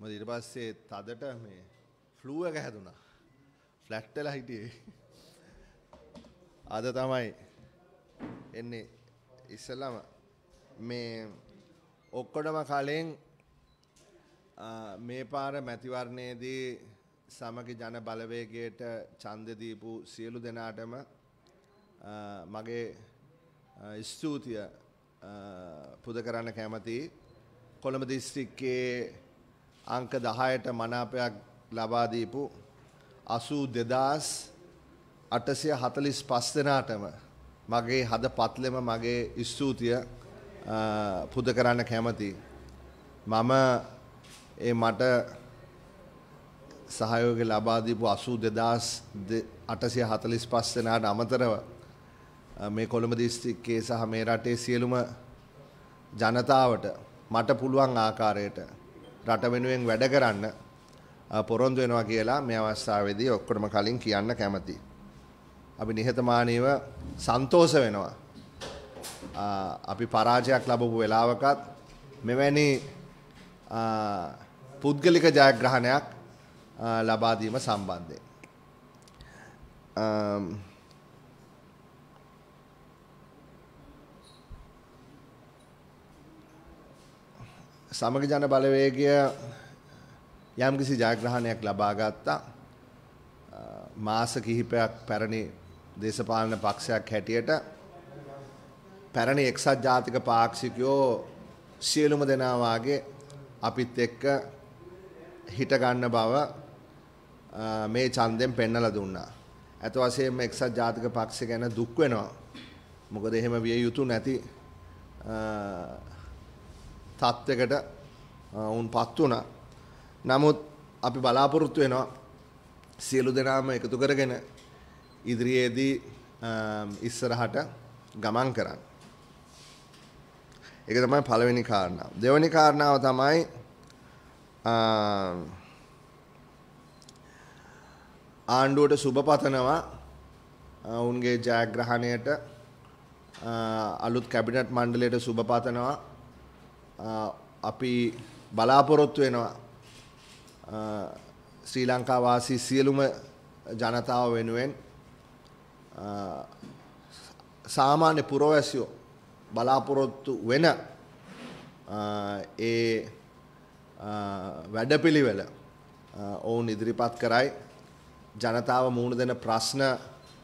මොකද ඊට පස්සේ තදට මේ ෆ්ලූ එක හැදුනා. ෆ්ලැට් වෙලා හිටියේ. අද තමයි එන්නේ ඉස්සලම මේ ඔක්කොටම කලින් මේ පාර මැතිවරණයේදී සමග ජන බලවේගයට ඡන්ද දීපු සියලු දෙනාටම මගේ ස්තුතිය පුද කරන්න කැමති කොළඹ දිස්ත්‍රික්කයේ අංක 10ට මනාපයක් ලබා දීපු 82845 දෙනාටම මගේ හද පත්ලෙම මගේ ස්තුතිය පුද කරන්න කැමති. මම ඒ මට සහයෝග ලබා දීපු 82845 දෙනාට අමතරව මේ කොළඹ දිස්ත්‍රික්කයේ සහ මේ රටේ සියලුම ජනතාවට මට පුළුවන් ආකාරයට රට වෙනුවෙන් වැඩ කරන්න පොරොන්දු වෙනවා කියලා මේ අවස්ථාවේදී ඔක්කොටම කලින් කියන්න කැමතියි. අපි නිහතමානීව සන්තෝෂ වෙනවා. අපි පරාජයක් ලැබපු වෙලාවකත් මෙවැනි පුද්ගලික ජයග්‍රහණයක් ලබා දීම සම්බන්ධයෙන්. සමග ජන බලවේගය යම්කිසි ජයග්‍රහණයක් ලබා ගත්තා. මාස කිහිපයක් පැරණි දේශපාලන පක්ෂයක් හැටියට පැරණි එක්සත් ජාතික පාක්ෂිකයෝ සියලුම දෙනා වාගේ අපිත් එක්ක හිට ගන්න බව මේ ඡන්දෙන් පෙන්නලා දුන්නා. අත වශයෙන්ම එක්සත් ජාතික පක්ෂය ගැන දුක් වෙනවා. මොකද එහෙම විය යුතු නැති තත්ත්වකට ඔවුන් පත් වුණා. නමුත් අපි බලාපොරොත්තු වෙනවා සියලු දෙනාම එකතු කරගෙන ඉදිරියේදී ඉස්සරහට ගමන් කරන්න. එක තමයි පළවෙනි කාරණාව. දෙවැනි කාරණාව තමයි ආණ්ඩුවට සුබ පතනවා ඔවුන්ගේ ජයග්‍රහණයට අලුත් කැබිනට් මණ්ඩලයට සුබ පතනවා අපි බලාපොරොත්තු වෙනවා ශ්‍රී ලංකාවාසී සියලුම ජනතාව වෙනුවෙන් සාමාන්‍ය පුරවැසියෝ බලාපොරොත්තු වෙන ඒ වැඩපිළිවෙල ඔවුන් ඉදිරිපත් කරයි ජනතාව මුහුණ දෙන ප්‍රශ්න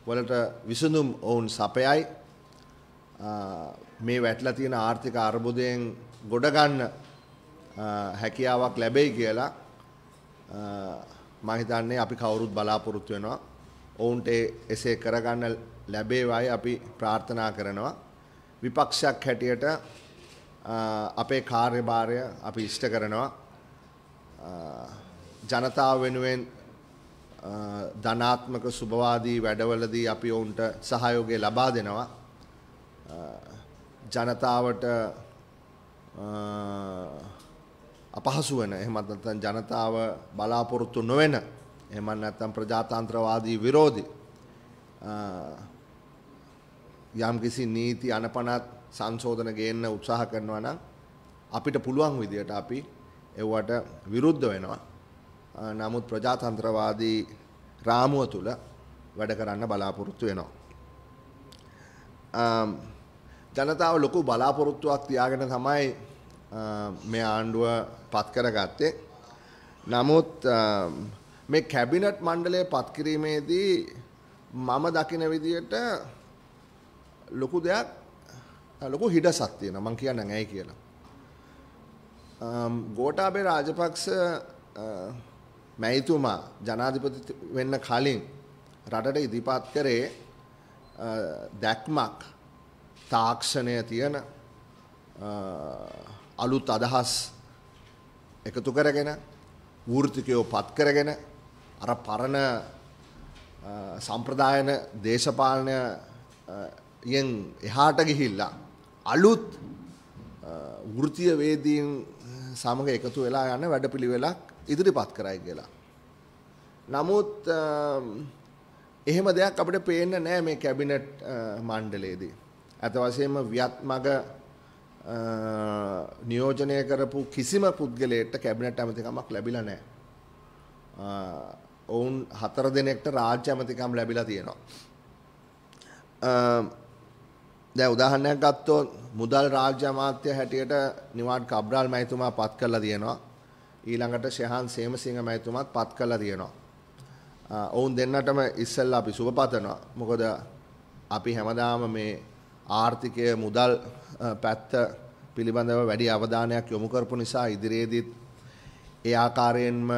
වලට විසඳුම් ඔවුන් සපයයි මේ වැටලා තියෙන ආර්ථික අර්බුදයෙන් ගොඩගන්න හැකියාවක් ලැබෙයි කියලා මහිතන්නේ අපි කවුරුත් බලාපොරොත්තු වෙනවා ඔවුන්ට එසේ කරගන්න ලැබේවයි අපි ප්‍රාර්ථනා කරනවා විපක්ෂයක් හැටියට අපේ කාර්යභාරය අපි ඉෂ්ට කරනවා ජනතාව වෙනුවෙන් ධනාත්මක සුභවාදී වැඩවලදී අපි ඔවුන්ට සහයෝගය ලබා දෙනවා ජනතාවට අපහසු වෙන එහෙමත් නැත්නම් ජනතාව බලාපොරොත්තු නොවන එහෙමත් නැත්නම් ප්‍රජාතන්ත්‍රවාදී විරෝධී යම්කිසි නීති අනපනත් සංශෝධන ගේන්න උත්සාහ කරනවා නම් අපිට පුළුවන් විදියට අපි එව්වට විරුද්ධ වෙනවා. නමුත් ප්‍රජාතන්ත්‍රවාදී රාමුව තුළ වැඩ කරන්න බලාපොරොත්තු වෙනවා. ජනතාව ලොකු බලාපොරොත්තුවක් තියාගෙන තමයි මේ ආණ්ඩුව පත් කරගත්තේ. නමුත් මේ කැබිනට් මණ්ඩලය පත්කිරීමේදී මම දකින විදියට ලොකු දෙයක් ලොකු හිඩ සත්තියන මං කියන්න ඇයි කියලා. ගෝටාබේ රාජපක්ෂ මැයිතුමා ජනාධිපති වෙන්න කලින් රටට ඉදිරිපත් කරේ දැක්මක් තාක්ෂණය තියෙන අලුත් අදහස් එකතු කරගෙන වෘතිකයෝ පත් කරගෙන අර පරණ සම්ප්‍රදායන දේශපාලනය යෙන් එහාට ගිහිල්ලා අලුත් වෘතියවේදීන් සමඟ එකතු වෙලා යන්න වැඩ පිළිවෙලක් ඉදිරිපත් කරයි කියලා. නමුත් එහෙම දෙයක් අපිට පේන්න නෑ මේ කැබිනට් මණ්ඩලේදී. ඇත වශයෙන්ම ව්‍යත්මග නියෝජනය කරපු කිසිම පුද්ගලයෙක්ට කැබිනට් ඇමතිකමක් ලැබිලා නැහැ. ඔවුන් හතර දෙනෙක්ට රාජ්‍ය ඇමතිකම් ලැබිලා තියෙනවා. දැන් උදාහරණයක් ගත්තොත් මුදල් රාජ්‍ය අමාත්‍ය හැටියට නිවාඩ් කබ්‍රාල් මැතිතුමා පත් කරලා තියෙනවා. ඊළඟට ශෙහාන් සේමසිංහ මැතිතුමාත් පත් කරලා තියෙනවා. ඔවුන් දෙන්නටම ඉස්සෙල්ලා අපි සුබ පතනවා. මොකද අපි හැමදාම මේ ආර්ථිකය මුදල් පැත්ත පිළිබඳව වැඩි අවධානයක් යොමු කරපු නිසා ඉදිරියේදීත් ඒ ආකාරයෙන්ම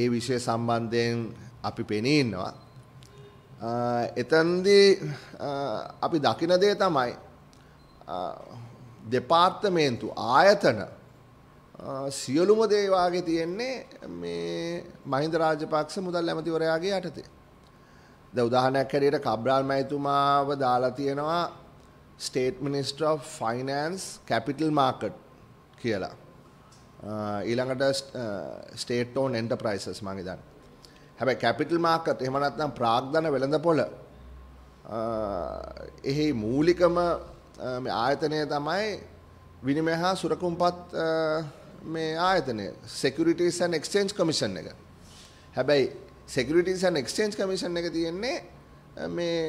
ඒ විෂය සම්බන්ධයෙන් අපි පෙනී ඉන්නවා. එතන්දී අපි දකින දේ තමයි දෙපාර්තමේන්තු ආයතන සියලුම දේවාගේ තියෙන්නේ මේ මහින්ද රාජපක්ෂ මුදල් ඇමතිවරයාගේ යටතේ. ද උදාහනයක් හැරියට කබ්්‍රාල් මැතුමාව දාලා තියෙනවා state minister finance capital market කියලා uh, ඊළඟට ස්ටේටෝන් එන්ටප්‍රයිසස් මගේදන් හැබැයි කැපිටල් මාකට් එහමනත්නම් ප්‍රාග්ධන වෙළඳ පොළ uh, එහි මූලිකම uh, ආයතනය තමයි විනිමය හා සුරකුම්පත් මේ ආයතනය සෙකරිටසන් එක්ස්ටේන්ස් කමිෂන් එක හැබැයි සෙකරිටසන් එක්ස්ටේන්ස් කමිෂන් එක තියෙන්නේ මේ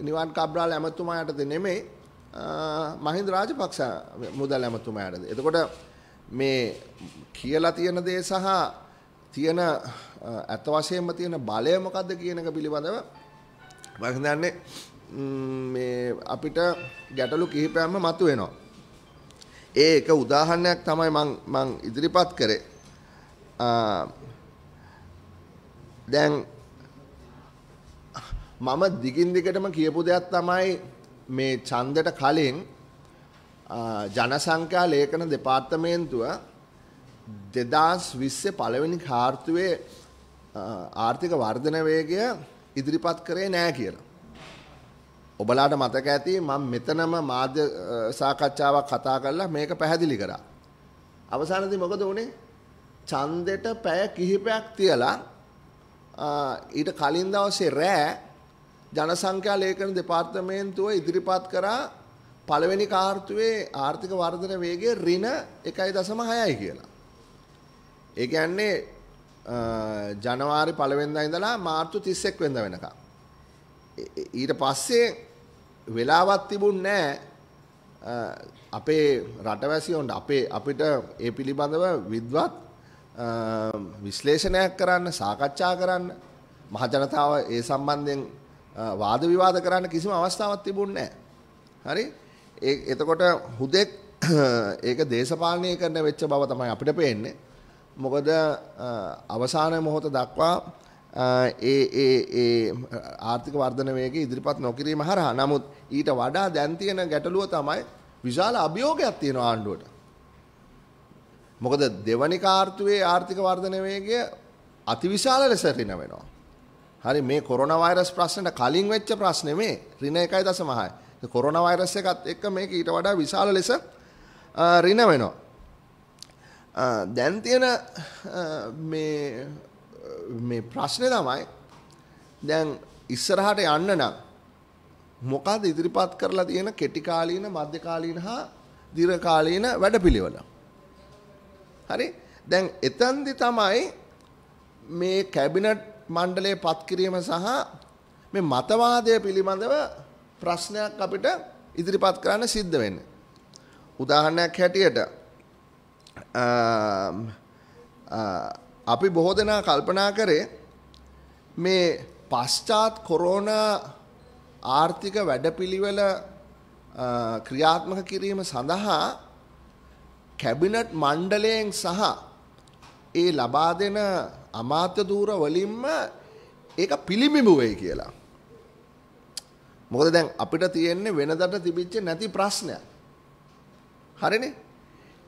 නිවන් කබ්‍රාල ඇමතුමා යටද නෙමෙයි මහින්ද රාජපක්ෂ මුදල් ඇමතුමාටද. එතකොට මේ කියලා තියෙන දේ සහ තියෙන ඇත්ත වශයෙන්ම තියෙන බලය මොකක්ද කියන එක පිළිබඳව මම දන්නේ මේ අපිට ගැටලු කිහිපයක්ම මතුවෙනවා. ඒ එක උදාහරණයක් තමයි මං මං ඉදිරිපත් කරේ. දැන් මම දිගින් දිගටම කියපු දෙයක් තමයි මේ ඡන්දට කලින් ජනසංඛ්‍යා ලේඛන දෙපාර්තමේන්තුව දෙදස් විස්සේ පළවෙනි කාර්තුවේ ආර්ථික වර්ධන වේගය ඉදිරිපත් කරේ නෑ කියලා. ඔබලාට මතක ඇති මම මෙතනම මාධ්‍ය සාකච්ඡාවක් කතා කරලා මේක පැහැදිලි කරා. අවසානයේදී මොකද වුනේ? ඡන්දෙට පැය කිහිපයක් තියලා ඊට කලින් දවසේ රෑ ජනසංඛ්‍යා ලේඛන දෙපාර්තමේන්තුව ඉදිරිපත් කරා පළවෙනි කාර්තුවේ ආර්ථික වර්ධන වේගය ඍණ 1.6යි කියලා. ඒ කියන්නේ ජනවාරි 1 වෙනිදා ඉඳලා මාර්තු 31 වෙනිදා වෙනකම්. ඊට පස්සේ වෙලාවක් තිබුණේ අපේ රටවැසියොන්ට අපේ අපිට ඒ පිළිබඳව විද්වත් විශ්ලේෂණයක් කරන්න සාකච්ඡා කරන්න මහජනතාව ඒ සම්බන්ධයෙන් වාද විවාද කරන්න කිසිම අවස්ථාවක් තිබුණේ නැහැ. හරි? එතකොට හුදෙක් ඒක දේශපාලනය කරන වෙච්ච බව තමයි අපිට පේන්නේ. මොකද අවසාන මොහොත දක්වා ඒ ඒ ඒ ආර්ථික වර්ධන වේගය ඉදිරිපත් නොකිරීම හරහා නමුත් ඊට වඩා දැන් තියෙන ගැටලුව තමයි විශාල අභියෝගයක් තියෙන ආණ්ඩුවට. මොකද දෙවනි කාර්තුවේ ආර්ථික වර්ධන වේගය අතිවිශාල ලෙස රින වෙනවා. හරි මේ කොරෝනා වෛරස් ප්‍රශ්නෙට කලින් වෙච්ච ප්‍රශ්නේ මේ ඍණ 1.6යි. ඒ කොරෝනා වෛරස් එකත් එක්ක මේක ඊට වඩා විශාල ලෙස ඍණ වෙනවා. දැන් තියෙන මේ මේ ප්‍රශ්නේ තමයි දැන් ඉස්සරහට යන්න නම් මොකද ඉදිරිපත් කරලා තියෙන කෙටි කාලීන මධ්‍ය කාලීන හා දීර්ඝ කාලීන වැඩපිළිවෙල. හරි? දැන් එතෙන්දි තමයි මේ කැබිනට් මණ්ඩලයේ පත්කිරීම සහ මේ මතවාදය පිළිබඳව ප්‍රශ්නයක් අපිට ඉදිරිපත් කරන්න සිද්ධ වෙන්න. උදාහරණයක් හැටියට අපි බොහෝ දෙනා කල්පනා කරේ මේ පශ්චාත් කොරෝනා ආර්ථික වැඩපිළිවෙල ක්‍රියාත්මක කිරීම සඳහා කැබිනට් මණ්ඩලයෙන් සහ ඒ ලබා දෙන අමාත්‍ය දූර වලින්ම ඒක පිළිඹිඹු වෙයි කියලා. මොකද දැන් අපිට තියෙන්නේ වෙනදට තිබිච්ච නැති ප්‍රශ්නයක්. හරිනේ?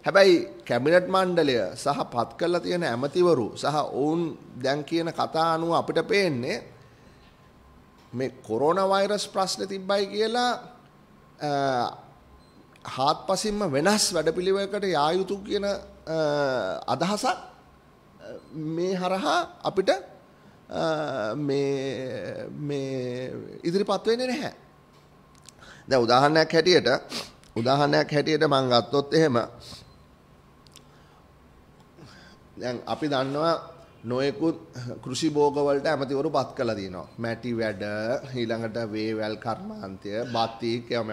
හැබැයි කැබිනට් මණ්ඩලය සහ පත් කරලා තියෙන ඇමතිවරු සහ ඔවුන් දැන් කියන කතා අනුව අපිට පේන්නේ මේ කොරෝනා වෛරස් ප්‍රශ්නේ තිබ්බයි කියලා හාත්පසින්ම වෙනස් වැඩපිළිවෙලකට යා යුතු කියන අදහසක් මේ හරහා අපිට ඉදිරිපත්වෙන නැහැ. දැ උදාහරණයක් හැටියට උදාහරණයක් හැටියට මං ගත්තොත් එහෙම දැන් අපි දන්නවා නොයෙකුත් කෘෂි බෝගවලට ඇමතිවරු පත් කළ දනවා. මැටි වැඩ ඊළඟට වේවැල් කර්මාන්තය බත්තීකයම.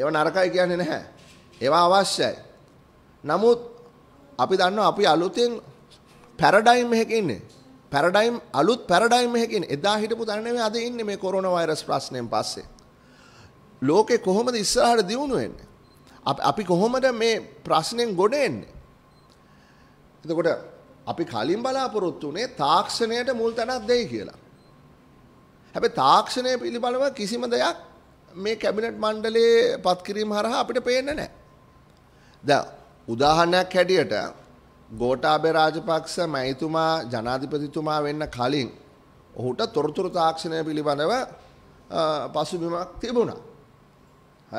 එව නරකයි කියන්නේ නැහැ. ඒවා අවශ්‍යයි. නමුත් අපි දන්න අපි අලුතින් පැරඩයිම් එකඉන්නේ. පැරඩයිම් අලුත් පැරඩයිම් එකකින් එදා හිටපු දනවේ අද ඉන්න මේ කොරන වෛරස් ප්‍රශ්නයෙන් පස්සේ. ලෝකෙ කොහොමද ඉස්සරහට දියුණුවෙන්න. අපි කොහොමද මේ ප්‍රශ්නයෙන් ගොඩෙන්නේ. එතකොට අපි කලින් බලාපොරොත්තු වනේ තාක්ෂණයට මුල් තැනක් දෙයි කියලා. හැබ තාක්ෂණය පිළිබලව කිසිම දෙයක් මේ කැබිනට් මණ්ඩලේ පත්කිරීම හරහා අපිට පේන්න නෑ. ද උදාහනයක් හැඩියට ගෝටාබේ රාජපක්ෂ මැතිතුමා ජනාධිපතිතුමා වෙන්න කලින් ඔහුට තොරතුරු තාක්ෂණය පිළිබඳව පසුබිමක් තිබුණා.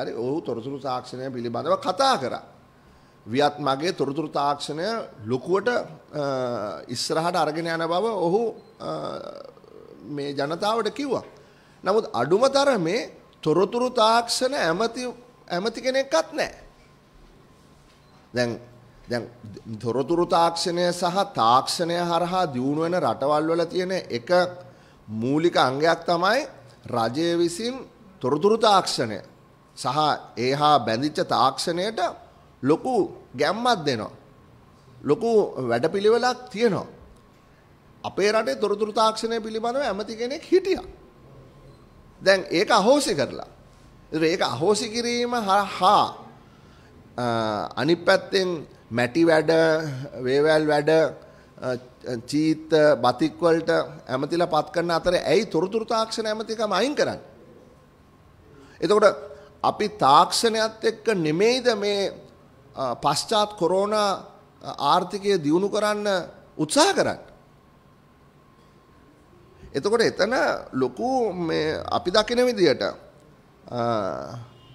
හරි ඔහු තොරතුරු තාක්ෂණය පිළිබඳව කතා කරා. වියත් මගේ තොරතුරු තාක්ෂණය ලොකුවට ඉස්සරහට අරගෙන යන බව ඔහු මේ ජනතාවට කිව්වා. නමුත් අඩුම තරමේ තොරතුරු තාක්ෂණ ඇමති ඇමති කෙනෙක්වත් නැහැ. දැන් දැන් තොරතුරු තාක්ෂණය සහ තාක්ෂණය හරහා දියුණු වෙන රටවල් වල තියෙන එක මූලික අංගයක් තමයි රජය විසින් තොරතුරු තාක්ෂණය සහ ඒ හා බැඳිච්ච තාක්ෂණයට ලොකු ගැම්මක් දෙනවා. ලොකු වැඩපිළිවෙලක් තියෙනවා. අපේ රටේ තොරතුරු තාක්ෂණය පිළිබඳව ඇමති කෙනෙක් හිටියා. දැන් ඒක අහෝසි කරලා. ඒක අහෝසි කිරීම හා අනිත් පැත්තෙන් මැටි වැඩ වේවැල් වැඩ චීත බතික්වලට ඇමතිලා පත් කරන අතර ඇයි තොරතුරු තාක්ෂණ ඇමතිකම අයින් කරන්න. එතකොට අපි තාක්ෂණයත් එක්ක නෙමෙයිද මේ පශ්චාත් කොරෝනා ආර්ථිකය දියුණු කරන්න උත්සාහ කරන්න. එතකොට එතන ලොකු අපි දකින විදියට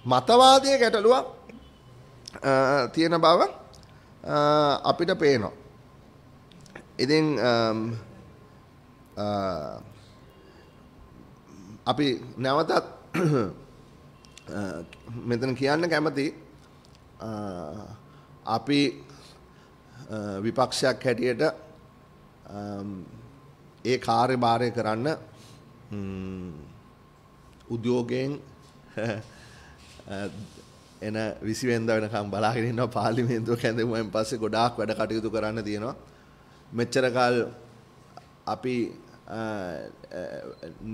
මතවාදය ගැටලුවක් තියෙන බව අපිට පේනවා. ඉතින් අපි නැවතත් මෙතන කියන්න කැමති අපි විපක්ෂයක් හැටියට ඒ කාර්ය භාරය කරන්න උද්‍යෝගයෙන් එන විසිවෙන්ද වෙනකම් බලාගෙනන්න පාලිමේන්තුව කැඳෙමුවෙන් පස්සේ ගොඩාක් වැඩ කටයුතු කරන්න තියෙනවා. මෙච්චරකල් අපි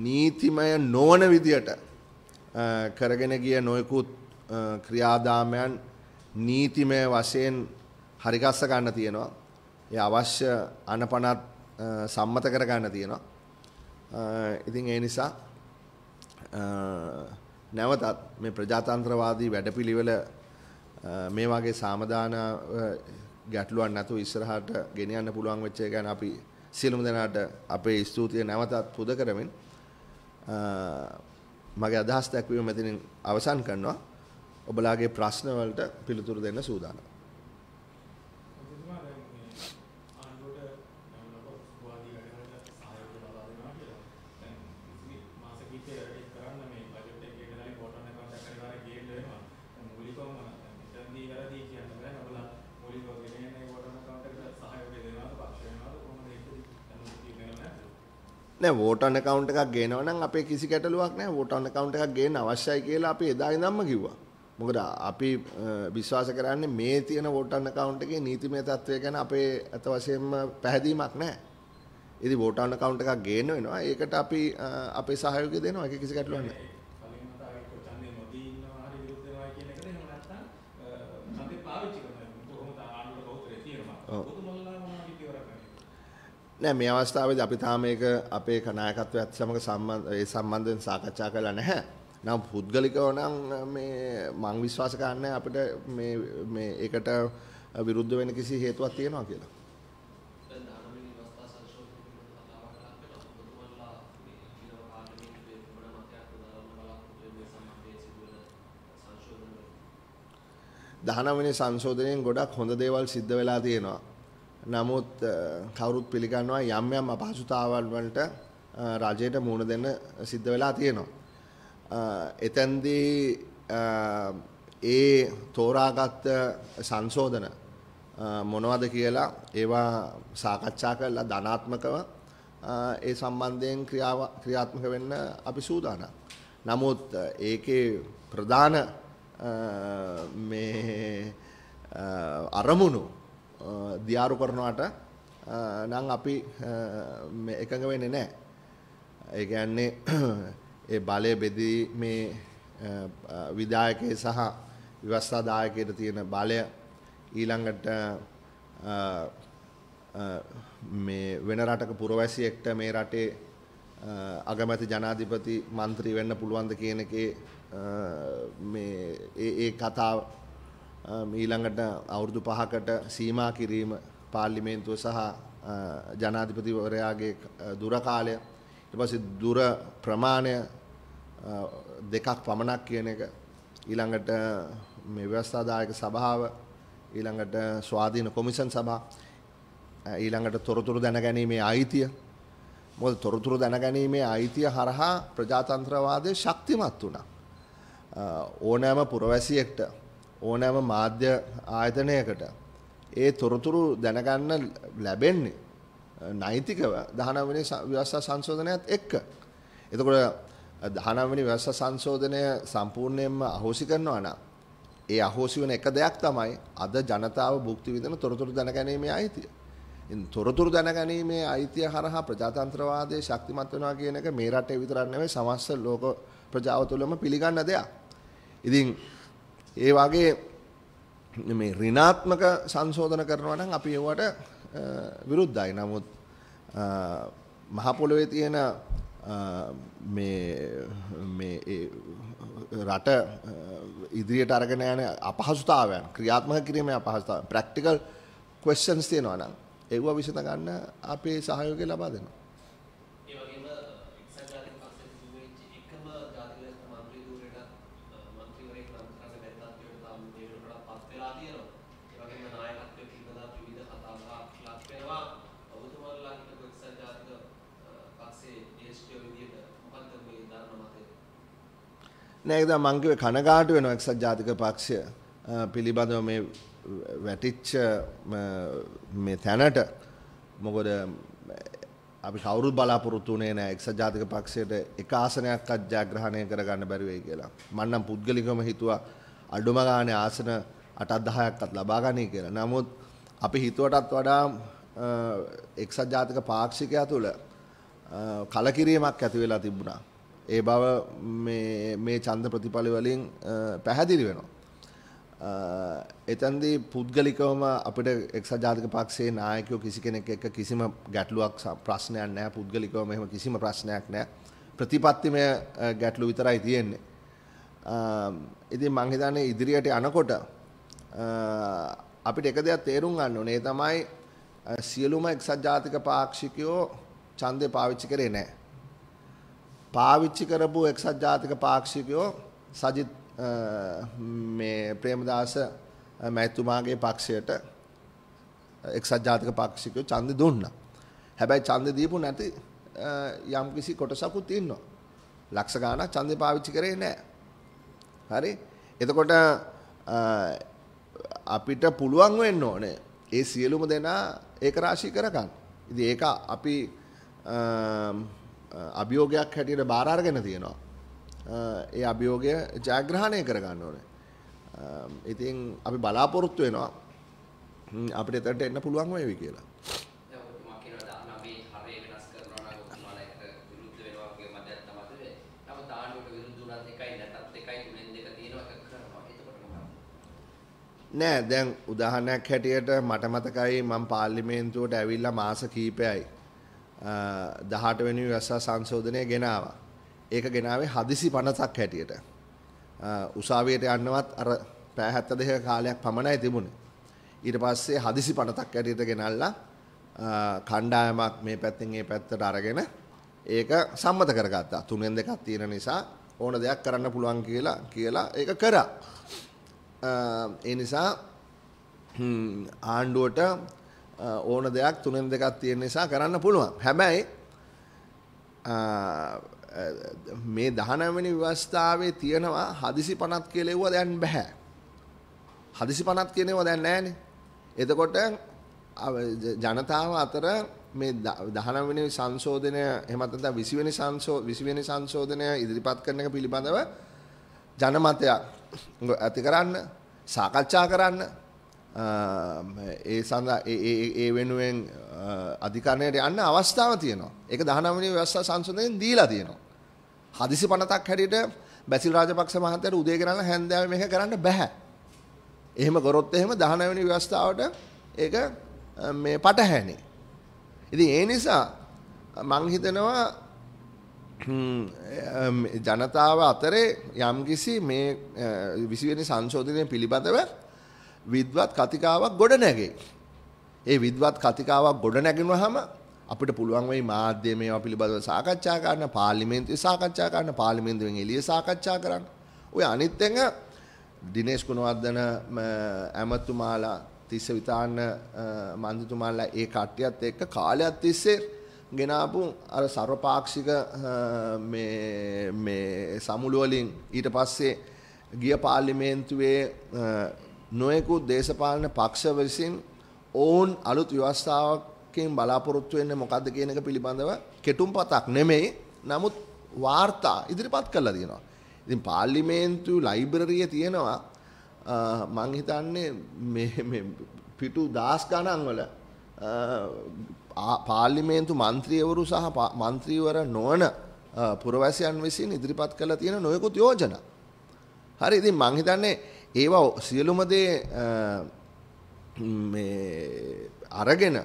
නීතිමය නොවන විදියට කරගෙන ගිය නොයකුත් ක්‍රියාදාමයන් නීතිමය වශයෙන් හරිගස්ස ගන්න තියෙනවා. ඒ අවශ්‍ය අනපනත් සම්මත කරගන්න තියෙනවා. ඉතින් ඒ නිසා නැවතත් මේ ප්‍රජාතන්ත්‍රවාදී වැඩපිළිවෙල මේ වගේ සාමදාන ගැටලුවක් නැතුව ඉස්සරහට ගෙන යන්න පුළුවන් වෙච්ච එක ගැන අපි සියලුම දෙනාට අපේ ස්තුතිය නැවතත් පුද කරමින් මගේ අදහස් දැක්වීම මෙතනින් අවසන් කරනවා ඔබලාගේ ප්‍රශ්න වලට පිළිතුරු දෙන්න සූදානම් නෑ වෝටන් account එකක් ගේනවා නම් අපේ කිසි ගැටලුවක් නෑ වෝටන් account එකක් ගේන්න අවශ්‍යයි කියලා අපි එදා ඉඳන්ම කිව්වා. මොකද අපි විශ්වාස කරන්නේ මේ තියෙන වෝටන් account එකේ නීතිමය තත්ත්වය ගැන අපේ අත වශයෙන්ම පැහැදීමක් නෑ. ඉතින් වෝටන් account එකක් ගේන්න වෙනවා. ඒකට අපි අපේ සහයෝගය දෙනවා. ඒක කිසි ගැටලුවක් නෑ. නෑ මේ අවස්ථාවේදී අපි තාම මේක අපේ කනායකත්වයත් සමග සම්බන්ධ ඒ සම්බන්ධයෙන් සාකච්ඡා කරලා නැහැ. නම් පුද්ගලිකව නම් මේ මං විශ්වාස කරන්නේ අපිට මේ මේ ඒකට විරුද්ධ වෙන කිසි හේතුවක් තියෙනවා කියලා. දහනවනි සංශෝධනයෙන් ගොඩක් හොඳ දේවල් සිද්ධ වෙලා තියෙනවා. නමුත් කවුරුත් පිළිගන්නවා යම් යම් අපහසුතාවල් වලට රජයට මුහුණ දෙන්න සිද්ධ වෙලා තියෙනවා. එතෙන්දී ඒ තෝරාගත් සංශෝධන මොනවද කියලා ඒවා සාකච්ඡා කරලා ධනාත්මකව ඒ සම්බන්ධයෙන් ක්‍රියාත්මක වෙන්න අපි සූදානම්. නමුත් ඒකේ ප්‍රධාන මේ අරමුණු දියාරු කරනවාට නං අපි එකඟ වෙන නෑ ඒගැන්නේ ඒ බලය බෙදී මේ විදායකය සහ විවස්ථාදායකයට තියෙන බලය ඊළඟට මේ වෙන රටක පුරවැසියෙක්ට මේ රටේ අගමැති ජනාධිපති මන්ත්‍රී වෙන්න පුළුවන්ද කියන එකේ මේ ඒ කතාව ඊළඟට අවුරුදු පහකට සීමා කිරීම පාර්ලිමේන්තුව සහ ජනාධිපතිවරයාගේ දුරකාලය ඉට පස දුර ප්‍රමාණය දෙකක් පමණක් කියන එක ඊළඟට මේ ව්‍යවස්ථාදායක සභාව ඊළඟට ස්වාධීන කොමිසන් සභා ඊළඟට තොරතුරු දැනගැනීමේ අයිතිය මොද තොරතුරු දැනගැනීමේ අයිතිය හරහා ප්‍රජාතන්ත්‍රවාදය ශක්තිමත් වුණා ඕනෑම පුරවැසියෙක්ට ඕනෑම මාධ්‍ය ආයතනයකට ඒ තොරතුරු දැනගන්න ලැබෙන්නේ නෛතිකව දහනවනි ව්‍යවස්ථා සංශෝධනයත් එක්ක. එතකොට දහනවනි ව්‍යවස්ථා සංශෝධනය සම්පූර්ණයෙන්ම අහෝසි කරනවා නම් ඒ අහෝසි වෙන එක දෙයක් තමයි අද ජනතාව භුක්ති විඳින තොරතුරු දැනගැනීමේ අයිතිය. ඉතින් තොරතුරු දැනගැනීමේ අයිතිය හරහා ප්‍රජාතන්ත්‍රවාදයේ ශක්තිමත් වෙනවා කියන එක මේ රටේ විතරක් නෙවෙයි සමස්ත ලෝක ප්‍රජාව තුළම පිළිගන්න දෙයක්. ඉතින් ඒ වගේ මේ ඍණාත්මක සංශෝධන කරනවා නම් අපි ඒවට විරුද්ධයි. නමුත් මහ පොළොවේ තියෙන මේ මේ රට ඉදිරියට අරගෙන යන අපහසුතාවයන් ක්‍රියාත්මක කිරීමේ අපහසුතාවයන් ප්‍රැක්ටිකල් ක්වෙස්චන්ස් තියෙනවා නම් ඒව විසඳ ගන්න අපේ සහයෝගය ලබා දෙනවා. නෑ ඒක මං කිව්වේ කනගාටු වෙනවා එක්සත් ජාතික පක්ෂය පිළිබඳව මේ වැටිච්ච මේ තැනට මොකද අපි කවුරුත් බලාපොරොත්තු වුණේ නෑ එක්සත් ජාතික පක්ෂයට එක ආසනයක්වත් ජයග්‍රහණය කරගන්න බැරි වෙයි කියලා. මම නම් පුද්ගලිකවම හිතුවා අඩුම ගානේ ආසන 8ක් 10ක්වත් ලබා ගන්නයි කියලා. නමුත් අපි හිතුවටත් වඩා එක්සත් ජාතික පාක්ෂිකයා තුළ කලකිරීමක් ඇති වෙලා තිබුණා. ඒ බව මේ චන්ද ප්‍රතිඵලවලින් පැහැදිලි වෙනවා. එතන්දී පුද්ගලිකවම අපිට එක්සත් ජාතික පක්ෂයේ නායකයෝ කිසි කෙනෙක් එක්ක කිසිම ගැටලුවක් ප්‍රශ්නයක් නැහැ පුද්ගලිකවම එහෙම කිසිම ප්‍රශ්නයක් නැහැ ප්‍රතිපත්තිමය ගැටලු විතරයි තියෙන්නේ ඉතින් මං හිතන්නේ ඉදිරියට යනකොට අපිට එක දෙයක් තේරුම් ගන්න ඕනේ ඒ තමයි සියලුම එක්සත් ජාතික පාක්ෂිකයෝ ඡන්දේ පාවිච්චි කරේ නැහැ පාවිච්චි කරපු එක්සත් ජාතික පාක්ෂිකයෝ සජිත් මේ ප්‍රේමදාස මැතිතුමාගේ පක්ෂයට එක්සත් ජාතික පාක්ෂිකයෝ ඡන්ද දුන්නා. හැබැයි ඡන්ද දීපු නැති යම්කිසි කොටසකුත් ඉන්නවා. ලක්ෂ ගාණක් ඡන්දේ පාවිච්චි කරේ නැහැ. හරි? එතකොට අපිට පුළුවන් වෙන්න ඕනේ ඒ සියලුම දෙනා ඒක රාශී කරගන්න. ඉතින් ඒක අපි අභියෝගයක් හැටියට බාරාර්ගෙන තියෙනවා. ඒ අභියෝගය ජයග්‍රහණය කරගන්න ඕනේ. ඉතින් අපි බලාපොරොත්තු වෙනවා අපිට එතනට එන්න පුළුවන් වෙයි කියලා. නෑ දැන් උදාහරණයක් හැටියට මට මතකයි මම පාර්ලිමේන්තුවට ඇවිල්ලා මාස කීපයයි දහට වෙනි ව්‍යවස්ථා සංශෝධනය ගෙනාවා. ඒක ගෙනාවේ හදිසි 50ක් හැටියට. උසාවියට යන්නවත් අර පෑ 72 කාලයක් පමණයි තිබුණේ. ඊට පස්සේ හදිසි 50ක් හැටියට ගෙනල්ලා කණ්ඩායමක් මේ පැත්තෙන් ඒ පැත්තට අරගෙන ඒක සම්මත කරගත්තා. තුනෙන් දෙකක් තියෙන නිසා ඕන දෙයක් කරන්න පුළුවන් කියලා කියලා ඒක කරා. ඒ නිසා ආණ්ඩුවට ඕන දෙයක් තුනෙන් දෙකක් තියෙන නිසා කරන්න පුළුවන්. හැබැයි මේ 19 වෙනි ව්‍යවස්ථාවේ තියෙනවා හදිසි 50ක් කියලා එවුවා දැන් බෑ. හදිසි 50ක් කියනවා දැන් නැහනේ. එතකොට ජනතාව අතර මේ 19 වෙනි සංශෝධනය එහෙමත් නැත්නම් 20 වෙනි සංශෝ 20 වෙනි සංශෝධනය ඉදිරිපත් කරන එක පිළිබඳව ජනමතයක් ඇති කරන්න සාකච්ඡා කරන්න ඒ සඳහා ඒ වෙනුවෙන් අධිකරණයට යන්න අවස්ථාව තියෙනවා. ඒක 19 ව්‍යවස්ථා සංශෝධනයෙන් දීලා තියෙනවා. හදිසි පනතක් හැටියට බැසිල් රාජපක්ෂ මහත්තයාට උදේ කරන්න හැන්දෑවේ මේක කරන්න බෑ. එහෙම කරොත් එහෙම 19 වෙනි ව්‍යවස්ථාවට ඒක මේ පටහැනේ. ඉතින් ඒ නිසා මං හිතනවා ජනතාව අතරේ යම්කිසි මේ 20 වෙනි සංශෝධනය පිළිබඳව විද්වත් කතිකාවක් ගොඩ නැගෙයි. ඒ විද්වත් කතිකාවක් ගොඩ නැගෙනවහම අපිට පුළුවන් වෙයි මාධ්‍ය මේවා පිළිබඳව සාකච්ඡා කරන්න, පාර්ලිමේන්තුවේ සාකච්ඡා කරන්න, පාර්ලිමේන්තුවෙන් එළිය සාකච්ඡා කරන්න. ඔය අනිත් එක දිනේෂ් ගුණවර්ධන ඇමතුමාලා තිස්ස විතාන්න මන්දිතුමාලා ඒ කට්ටියත් එක්ක කාලයක් තිස්සේ ගෙනාපු අර සර්වපාක්ෂික මේ සමුළුවලින් ඊට පස්සේ ගිය පාර්ලිමේන්තුවේ නොයෙකුත් දේශපාලන පක්ෂ විසින් ඔවුන් අලුත් ව්‍යවස්ථාවකින් බලාපොරොත්තු වෙන්නේ මොකද්ද කියන එක පිළිබඳව කෙටුම් පතක් නෙමෙයි නමුත් වාර්තා ඉදිරිපත් කරලා තියෙනවා. ඉතින් පාර්ලිමේන්තු ලයිබ්‍රරිය තියෙනවා මං හිතන්නේ මේ පිටු දාස් ගණන් වල පාර්ලිමේන්තු මන්ත්‍රීවරු සහ මන්ත්‍රීවර නොවන පුරවැසියන් විසින් ඉදිරිපත් කරලා තියෙන නොයෙකුත් යෝජනා. හරි ඉතින් මං හිතන්නේ ඒවා සියලුම දේ අරගෙන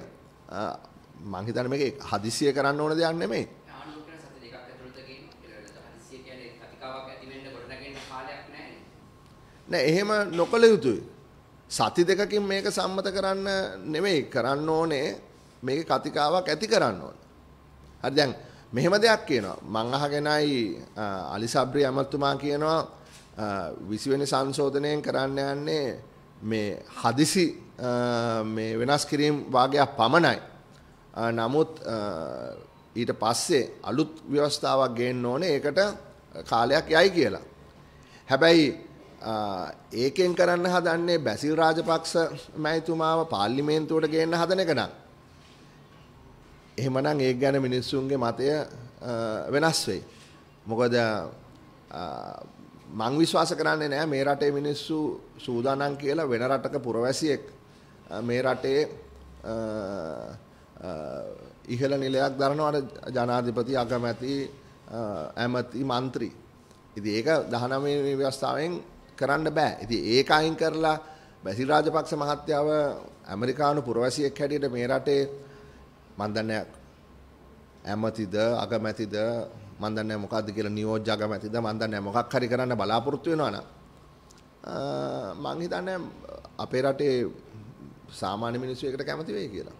මං හිතන්නේ මේක හදිසිය කරන්න ඕන දෙයක් නෙමෙයි. නෑ එහෙම නොකළ යුතුයි. සති දෙකකින් මේක සම්මත කරන්න නෙමෙයි කරන්න ඕනේ මේක කතිකාවක් ඇති කරන්න ඕනේ. හරි දැන් මෙහෙම දෙයක් කියනවා. මං අහගෙනයි අලිසබ්‍රි අමතුමා කියනවා විසිවෙනි සංශෝධනයෙන් කරන්න යන්නේ මේ හදිසි මේ වෙනස් කිරීම් වාගයක් පමණයි. නමුත් ඊට පස්සේ අලුත් ව්‍යවස්ථාවක් ගේන්න ඕනේ ඒකට කාලයක් යයි කියලා. හැබැයි ඒකෙන් කරන්න හදන්නේ බැසිල් රාජපක්ෂ මැතිතුමාව පාර්ලිමේන්තුවට ගේන්න හදන එක නම්. එහෙමනම් ඒක ගැන මිනිස්සුන්ගේ මතය වෙනස් වෙයි. මොකද මං විශ්වාස කරන්නේ නෑ මේ රටේ මිනිස්සු සූදානම් කියලා වෙන රටක පුරවැසියෙක් මේ රටේ ඉහළ නිලයක් දරනවට ජනාධිපති අගමැති ඇමති මන්ත්‍රී. ඉති ඒක දහනමේ ව්‍යවස්ථාවෙන් කරන්න බෑ. ඉති ඒක අයින් කරලා බැසිල් රාජපක්ෂ මහත්‍යාව ඇමරිකානු පුරවැසියෙක් හැටියට මේ රටේ මන්දන්නයක් ඇමතිද අගමැතිද මන් දන්නේ මොකද්ද කියලා නියෝජ්‍ය අගමැතිද මන් දන්නේ මොකක් හරි කරන්න බලාපොරොත්තු වෙනවා නම් මං හිතන්නේ අපේ රටේ සාමාන්‍ය මිනිස්සු එකට කැමති වෙයි කියලා.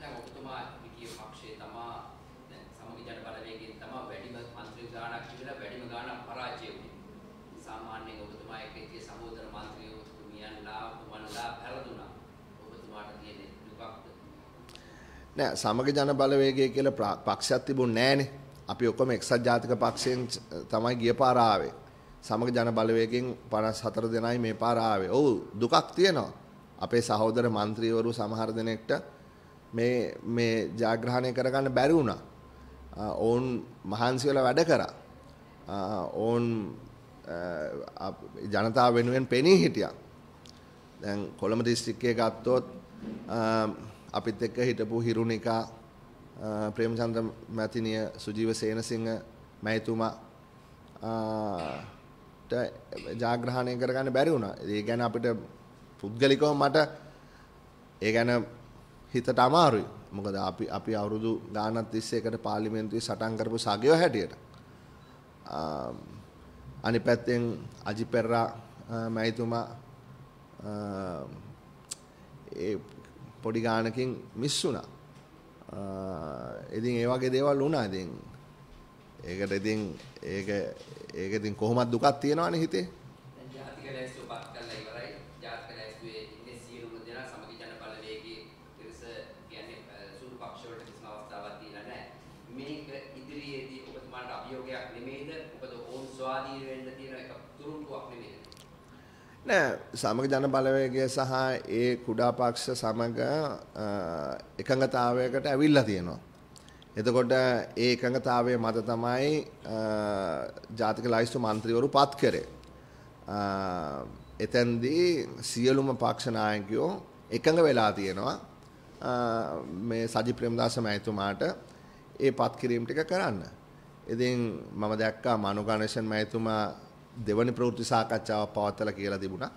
දැන් ඔබතුමා විකී පක්ෂයේ තමා දැන් සමගිජන බලවේගයෙන් තමා වැඩිම മന്ത്രി ගාණක් කියලා වැඩිම ගාණක් පරාජය වුණේ. සාමාන්‍යයෙන් ඔබතුමා එක්ක සහෝදර മന്ത്രിයෝ තුමියන්ලා වමනලා පැරදුනා. ඔබතුමාට තියෙන දුකක්ද? නෑ සමගිජන බලවේගය කියලා පක්ෂයක් තිබුණ නෑනේ. අපි ඔක්කොම එක්සත් ජාතික පක්ෂයෙන් තමයි ගිය පාර ආවේ. සමග ජන බලවේගෙන් 54 දෙනයි මේ පාර ආවේ. ඔව් දුකක් තියෙනවා. අපේ සහෝදර മന്ത്രിවරු සමහර දෙනෙක්ට මේ මේ ජාග්‍රහණය කරගන්න බැරි වුණා. ඔවුන් මහන්සි වෙලා වැඩ කරා. ඔවුන් ජනතාව වෙනුවෙන් පෙනී හිටියා. දැන් කොළඹ දිස්ත්‍රික්කයේ ගත්තොත් අපිත් එක්ක හිටපු හිරුනිකා ප්‍රේමචන්ද්‍ර මැතිනිය සුජීව සේනසිංහ මැතිතුමා ජාග්‍රහණය කරගන්න බැරි වුණා. ඒ ගැන අපිට පුද්ගලිකව මට ඒ ගැන හිතට අමාරුයි. මොකද අපි අපි අවුරුදු ගානක් තිස්සේ එකට පාර්ලිමේන්තුවේ සටන් කරපු සගයෝ හැටියට. අනිත් පැත්තෙන් අජි පෙරරා මැතිතුමා ඒ පොඩි ගානකින් මිස් වුණා. ඉතින් ඒ වගේ දේවල් වුණා ඉතින් ඒකට ඉතින් ඒක ඒක ඉතින් කොහොමත් දුකක් තියෙනවානේ හිතේ නෑ සමග ජන බලවේගය සහ ඒ කුඩා පක්ෂ සමග එකඟතාවයකට ඇවිල්ලා තියෙනවා. එතකොට ඒ එකඟතාවය මත තමයි ජාතික ලයිස්තු මන්ත්‍රීවරු පත් කරේ. එතැන්දී සියලුම පක්ෂනායකයෝ එකඟ වෙලා තියෙනවා මේ සජි ප්‍රේමදාස මැතිතුමාට ඒ පත් කිරීම ටික කරන්න. ඉතින් මම දැක්කා මනුගණේෂන් මැතිතුමා දෙවනි ප්‍රවෘත්ති සාකච්ඡාවක් පවත්වලා කියලා තිබුණා.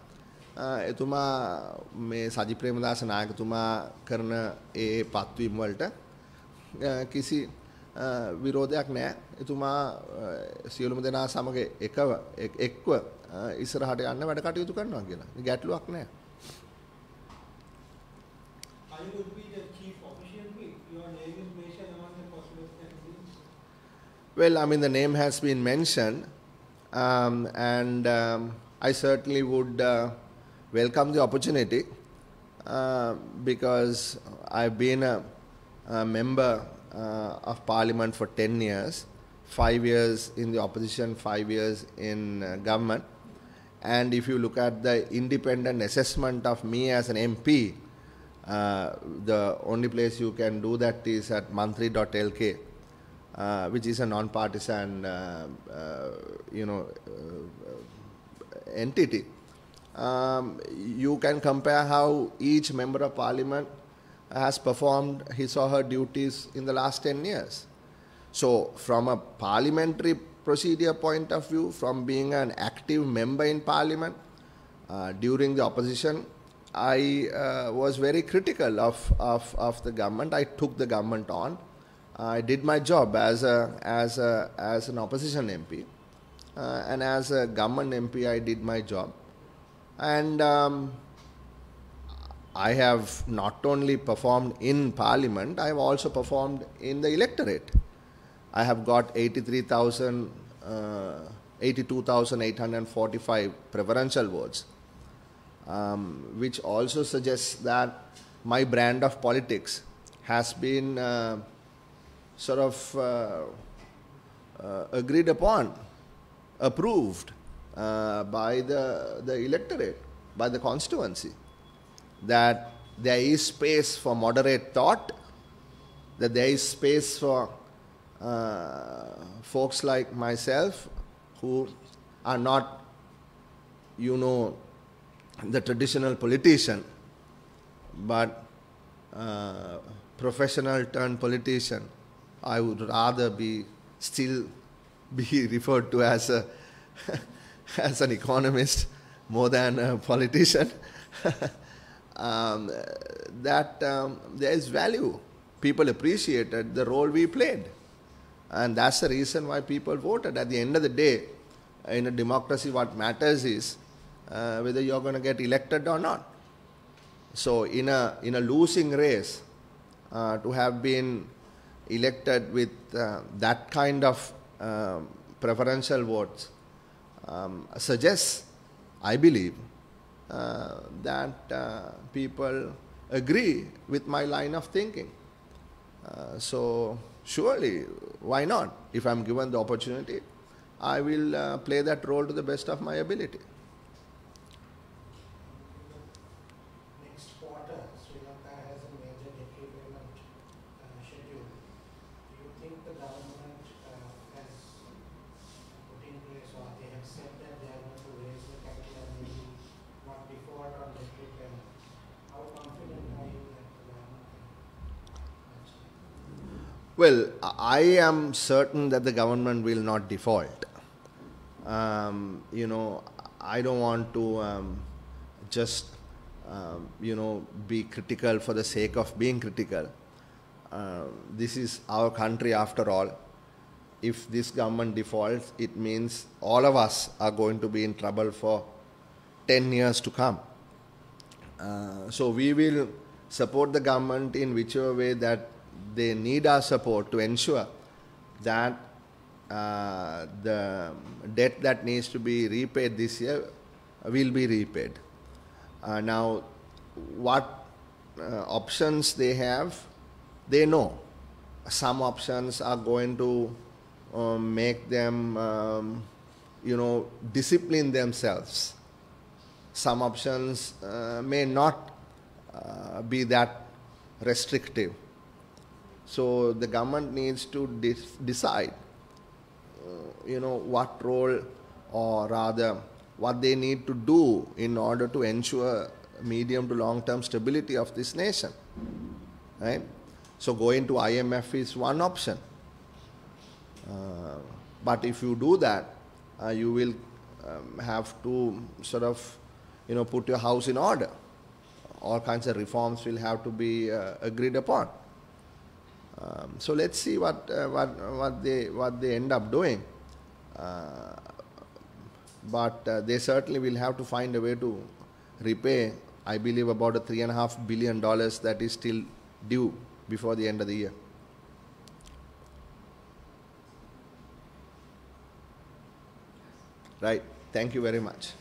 එතුමා මේ සජි ප්‍රේමදාස නායකතුමා කරන ඒ පත්වීම් වලට කිසි විරෝධයක් නෑ. එතුමා සියලුම දෙනා සමග එකව එක්ව ඉස්සරහට යන්න වැඩ කටයුතු කරනවා කියලා. ගැටලුවක් නෑ. Well, I mean, the name has been mentioned. um, and um, I certainly would uh, welcome the opportunity uh, because I've been a, a member uh, of parliament for 10 years, five years in the opposition, five years in uh, government. And if you look at the independent assessment of me as an MP, uh, the only place you can do that is at mantri.lk uh, which is a non-partisan, uh, uh, you know, uh, entity. Um, you can compare how each member of parliament has performed his or her duties in the last 10 years. So, from a parliamentary procedure point of view, from being an active member in parliament uh, during the opposition, I uh, was very critical of, of, of the government. I took the government on I did my job as a as a as an opposition MP, uh, and as a government MP, I did my job, and um, I have not only performed in Parliament, I have also performed in the electorate. I have got 83,000, uh, 82,845 preferential votes, um, which also suggests that my brand of politics has been. Uh, sort of uh, uh, agreed upon, approved uh, by the, the electorate, by the constituency, that there is space for moderate thought, that there is space for uh, folks like myself who are not, you know, the traditional politician, but uh, professional turned politician I would rather be still be referred to as a as an economist more than a politician. um, that um, there is value. People appreciated the role we played, and that's the reason why people voted. At the end of the day, in a democracy, what matters is uh, whether you're going to get elected or not. So, in a in a losing race, uh, to have been elected with uh, that kind of um, preferential votes um, suggests, I believe, uh, that uh, people agree with my line of thinking. Uh, so, surely, why not? If I'm given the opportunity, I will uh, play that role to the best of my ability. Well, I am certain that the government will not default. Um, you know, I don't want to um, just, um, you know, be critical for the sake of being critical. Uh, this is our country after all. If this government defaults, it means all of us are going to be in trouble for 10 years to come. Uh, so we will support the government in whichever way that they need our support to ensure that uh, the debt that needs to be repaid this year will be repaid. Uh, now, what uh, options they have, they know. Some options are going to um, make them, um, you know, discipline themselves. Some options uh, may not uh, be that restrictive. So the government needs to decide, uh, you know, what role or rather what they need to do in order to ensure medium to long term stability of this nation. Right? So going to IMF is one option. Uh, but if you do that, uh, you will um, have to sort of, you know, put your house in order. All kinds of reforms will have to be uh, agreed upon. Um, so let's see what uh, what what they what they end up doing. Uh, but uh, they certainly will have to find a way to repay. I believe about a three and a half billion dollars that is still due before the end of the year. Right. Thank you very much.